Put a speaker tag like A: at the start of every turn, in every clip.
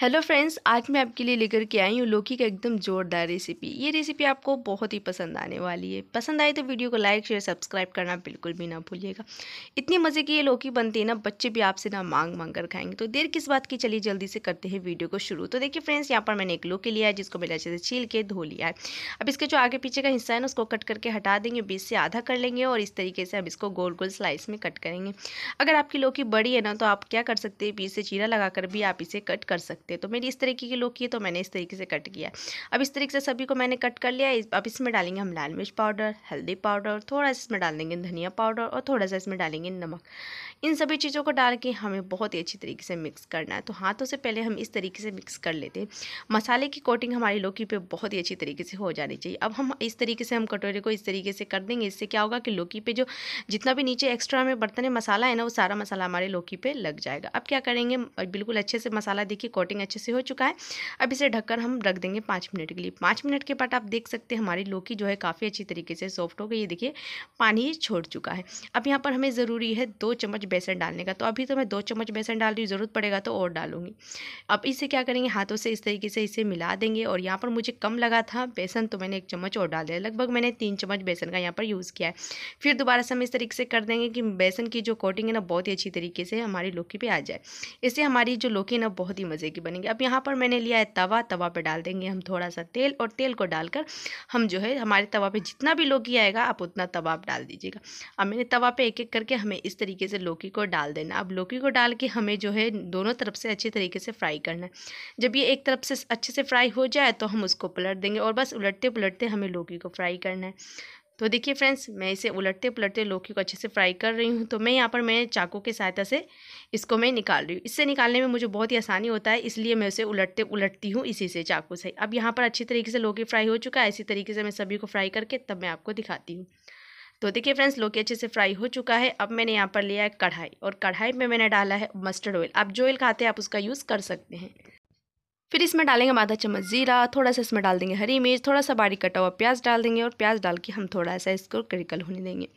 A: hello friends आज मैं आपके लिए लेकर के आई हूँ लौकी का एकदम जोरदार रेसिपी ये रेसिपी आपको बहुत ही पसंद आने वाली है पसंद आए तो वीडियो को लाइक शेयर सब्सक्राइब करना बिल्कुल भी ना भूलिएगा इतनी मज़े की ये लौकी बनती है ना बच्चे भी आपसे ना मांग मांग कर खाएंगे तो देर किस बात की चलिए जल्दी से करते हैं वीडियो को शुरू तो देखिए फ्रेंड्स यहाँ पर मैंने एक लौकी लिया है जिसको मैंने अच्छे से छील के धो लिया है अब इसके जो आगे पीछे का हिस्सा है ना उसको कट करके हटा देंगे बीस से आधा कर लेंगे और इस तरीके से अब इसको गोल गोल स्लाइस में कट करेंगे अगर आपकी लौकी बड़ी है ना तो आप क्या कर सकते हैं बीस से चीरा लगा भी आप इसे कट कर सकते सकते तो मेरी इस तरीके की लोकी है तो मैंने इस तरीके से कट किया अब इस तरीके से सभी को मैंने कट कर लिया अब इसमें डालेंगे हम लाल मिर्च पाउडर हल्दी पाउडर थोड़ा सा इसमें डाल देंगे धनिया पाउडर और थोड़ा सा इसमें डालेंगे नमक इन सभी चीज़ों को डाल के हमें बहुत ही अच्छी तरीके से मिक्स करना है तो हाथों से पहले हम इस तरीके से मिक्स कर लेते हैं मसाले की कोटिंग हमारी लौकी पे बहुत ही अच्छी तरीके से हो जानी चाहिए अब हम इस तरीके से हम कटोरे को इस तरीके से कर देंगे इससे क्या होगा कि लौकी पे जो जितना भी नीचे एक्स्ट्रा में बर्तन मसाला है ना वो सारा मसाला हमारे लौकी पे लग जाएगा अब क्या करेंगे बिल्कुल अच्छे से मसाला देखिए कोटिंग कोटिंग अच्छे से हो चुका है अब इसे ढककर हम रख देंगे पाँच मिनट के लिए पाँच मिनट के बाद आप देख सकते हैं हमारी लौकी जो है काफ़ी अच्छी तरीके से सॉफ्ट हो गई देखिए पानी छोड़ चुका है अब यहाँ पर हमें ज़रूरी है दो चम्मच बेसन डालने का तो अभी तो मैं दो चम्मच बेसन डाल रही हूँ ज़रूरत पड़ेगा तो और डालूंगी अब इसे क्या करेंगे हाथों से इस तरीके से इसे मिला देंगे और यहाँ पर मुझे कम लगा था बेसन तो मैंने एक चम्मच और डाल दिया लगभग मैंने तीन चम्मच बेसन का यहाँ पर यूज़ किया है फिर दोबारा से हम इस तरीके से कर देंगे कि बेसन की जो कोटिंग है ना बहुत ही अच्छी तरीके से हमारी लौकी पे आ जाए इससे हमारी जो लौकी है ना बहुत ही मज़े की की बनेगी अब यहाँ पर मैंने लिया है तवा तवा पे डाल देंगे हम थोड़ा सा तेल और तेल को डालकर हम जो है हमारे तवा पे जितना भी लौकी आएगा आप उतना तवा आप डाल दीजिएगा अब मैंने तवा पे एक एक करके हमें इस तरीके से लौकी को डाल देना अब लौकी को डाल के हमें जो है दोनों तरफ से अच्छे तरीके से फ्राई करना है जब ये एक तरफ से अच्छे से फ्राई हो जाए तो हम उसको पलट देंगे और बस उलटते पलटते हमें लौकी को फ्राई करना है तो देखिए फ्रेंड्स मैं इसे उलटते पुलटते लौकी को अच्छे से फ्राई कर रही हूँ तो मैं यहाँ पर मैं चाकू की सहायता से इसको मैं निकाल रही हूँ इससे निकालने में मुझे बहुत ही आसानी होता है इसलिए मैं उसे उलटते उलटती हूँ इसी से चाकू से अब यहाँ पर अच्छी तरीके से लौकी फ्राई हो चुका है इसी तरीके से मैं सभी को फ्राई करके तब मैं आपको दिखाती हूँ तो देखिए फ्रेंड्स लौकी अच्छे से फ्राई हो चुका है अब मैंने यहाँ पर लिया है कढ़ाई और कढ़ाई में मैंने डाला है मस्टर्ड ऑयल आप जो ऑयल खाते हैं आप उसका यूज़ कर सकते हैं फिर इसमें डालेंगे आधा चम्मच जीरा थोड़ा सा इसमें डाल देंगे हरी मिर्च थोड़ा सा बारीक कटा हुआ प्याज डाल देंगे और प्याज डाल के हम थोड़ा सा इसको क्रिकल होने देंगे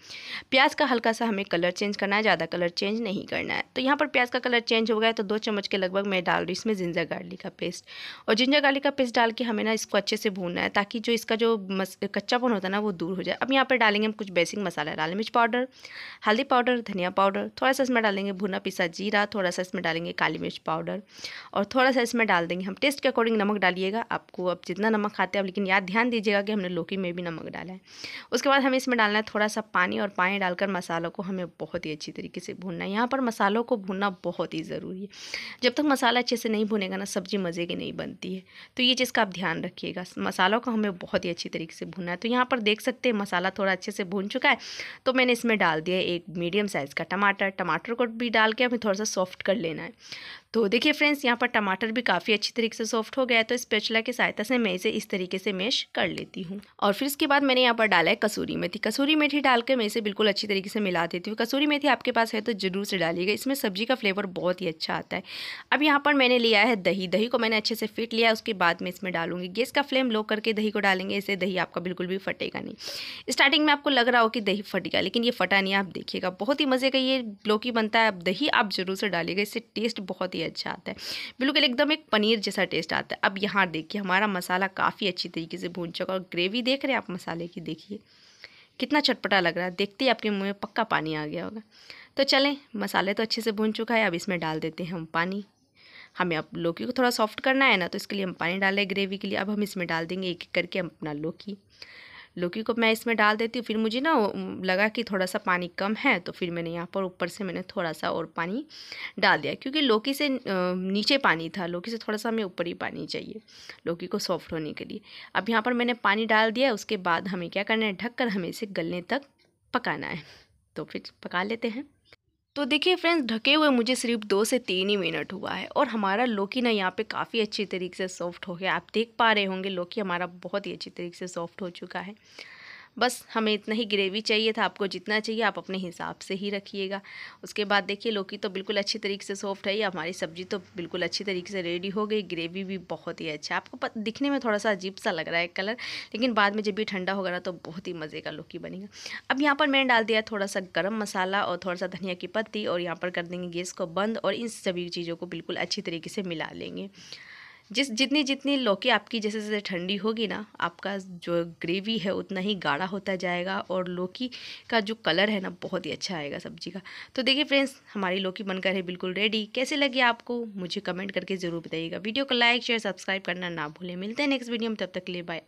A: प्याज का हल्का सा हमें कलर चेंज करना है ज़्यादा कलर चेंज नहीं करना है तो यहाँ पर प्याज का कलर चेंज हो गया तो दो चम्मच के लगभग मैं डाल रही हूँ इसमें जिंजर गार्लिक का पेस्ट और जिंजर गार्लिक का पेस्ट डाल के हमें ना इसको अच्छे से भूनना है ताकि जो इसका जो कच्चापन होता है ना वो दूर हो जाए अब यहाँ पर डालेंगे हम कुछ बेसिक मसाला लाल मिर्च पाउडर हल्दी पाउडर धनिया पाउडर थोड़ा सा इसमें डालेंगे भुना पिसा जीरा थोड़ा सा इसमें डालेंगे काली मिर्च पाउडर और थोड़ा सा इसमें डाल देंगे हम टेस्ट के अकॉर्डिंग नमक डालिएगा आपको अब जितना नमक खाते हैं आप लेकिन याद ध्यान दीजिएगा कि हमने लौकी में भी नमक डाला है उसके बाद हमें इसमें डालना है थोड़ा सा पानी और पानी डालकर मसालों को हमें बहुत ही अच्छी तरीके से भूनना है यहाँ पर मसालों को भूनना बहुत ही ज़रूरी है जब तक मसाला अच्छे से नहीं भुनेगा ना सब्ज़ी मज़े की नहीं बनती है तो ये चीज़ का आप ध्यान रखिएगा मसालों को हमें बहुत ही अच्छी तरीके से भूनना है तो यहाँ पर देख सकते हैं मसाला थोड़ा अच्छे से भून चुका है तो मैंने इसमें डाल दिया एक मीडियम साइज़ का टमाटर टमाटर को भी डाल के हमें थोड़ा सा सॉफ्ट कर लेना है तो देखिए फ्रेंड्स यहाँ पर टमाटर भी काफ़ी अच्छी तरीके से सॉफ्ट हो गया है तो स्पेचला की सहायता से मैं इसे इस तरीके से मैश कर लेती हूँ और फिर इसके बाद मैंने यहाँ पर डाला है कसूरी मेथी कसूरी मेथी डालकर मैं इसे बिल्कुल अच्छी तरीके से मिला देती हूँ कसूरी मेथी आपके पास है तो ज़रूर से डालिएगा इसमें सब्जी का फ्लेवर बहुत ही अच्छा आता है अब यहाँ पर मैंने लिया है दही दही को मैंने अच्छे से फिट लिया उसके बाद मैं इसमें डालूंगी गैस का फ्लेम लो करके दही को डालेंगे इससे दही आपका बिल्कुल भी फटेगा नहीं स्टार्टिंग में आपको लग रहा हो कि दही फटेगा लेकिन ये फटा नहीं आप देखिएगा बहुत ही मज़े का ये ब्लॉकी बनता है अब दही आप ज़रूर से डालिएगा इससे टेस्ट बहुत ही ही अच्छा आता है बिल्कुल एकदम एक पनीर जैसा टेस्ट आता है अब यहाँ देखिए हमारा मसाला काफ़ी अच्छी तरीके से भून चुका और ग्रेवी देख रहे हैं आप मसाले की देखिए कितना चटपटा लग रहा है देखते ही आपके मुँह में पक्का पानी आ गया होगा तो चलें मसाले तो अच्छे से भून चुका है अब इसमें डाल देते हैं हम पानी हमें अब लौकी को थोड़ा सॉफ्ट करना है ना तो इसके लिए हम पानी डालें ग्रेवी के लिए अब हम इसमें डाल देंगे एक एक करके हम अपना लौकी लौकी को मैं इसमें डाल देती हूँ फिर मुझे ना लगा कि थोड़ा सा पानी कम है तो फिर मैंने यहाँ पर ऊपर से मैंने थोड़ा सा और पानी डाल दिया क्योंकि लौकी से नीचे पानी था लौकी से थोड़ा सा हमें ऊपर ही पानी चाहिए लौकी को सॉफ्ट होने के लिए अब यहाँ पर मैंने पानी डाल दिया उसके बाद हमें क्या करना है कर हमें इसे गलने तक पकाना है तो फिर पका लेते हैं तो देखिए फ्रेंड्स ढके हुए मुझे सिर्फ दो से तीन ही मिनट हुआ है और हमारा लौकी ना यहाँ पे काफ़ी अच्छी तरीके से सॉफ्ट हो गया आप देख पा रहे होंगे लौकी हमारा बहुत ही अच्छी तरीके से सॉफ्ट हो चुका है बस हमें इतना ही ग्रेवी चाहिए था आपको जितना चाहिए आप अपने हिसाब से ही रखिएगा उसके बाद देखिए लौकी तो बिल्कुल अच्छी तरीके से सॉफ्ट है हमारी सब्ज़ी तो बिल्कुल अच्छी तरीके से रेडी हो गई ग्रेवी भी बहुत ही अच्छा आपको दिखने में थोड़ा सा अजीब सा लग रहा है कलर लेकिन बाद में जब भी ठंडा होगा ना तो बहुत ही मज़े का लौकी बनेगा अब यहाँ पर मैंने डाल दिया थोड़ा सा गर्म मसाला और थोड़ा सा धनिया की पत्ती और यहाँ पर कर देंगे गैस को बंद और इन सभी चीज़ों को बिल्कुल अच्छी तरीके से मिला लेंगे जिस जितनी जितनी लौकी आपकी जैसे जैसे ठंडी होगी ना आपका जो ग्रेवी है उतना ही गाढ़ा होता जाएगा और लौकी का जो कलर है ना बहुत ही अच्छा आएगा सब्जी का तो देखिए फ्रेंड्स हमारी लौकी बनकर है बिल्कुल रेडी कैसे लगी आपको मुझे कमेंट करके ज़रूर बताइएगा वीडियो को लाइक शेयर सब्सक्राइब करना ना भूलें मिलते हैं नेक्स्ट वीडियो में तब तक ले बाय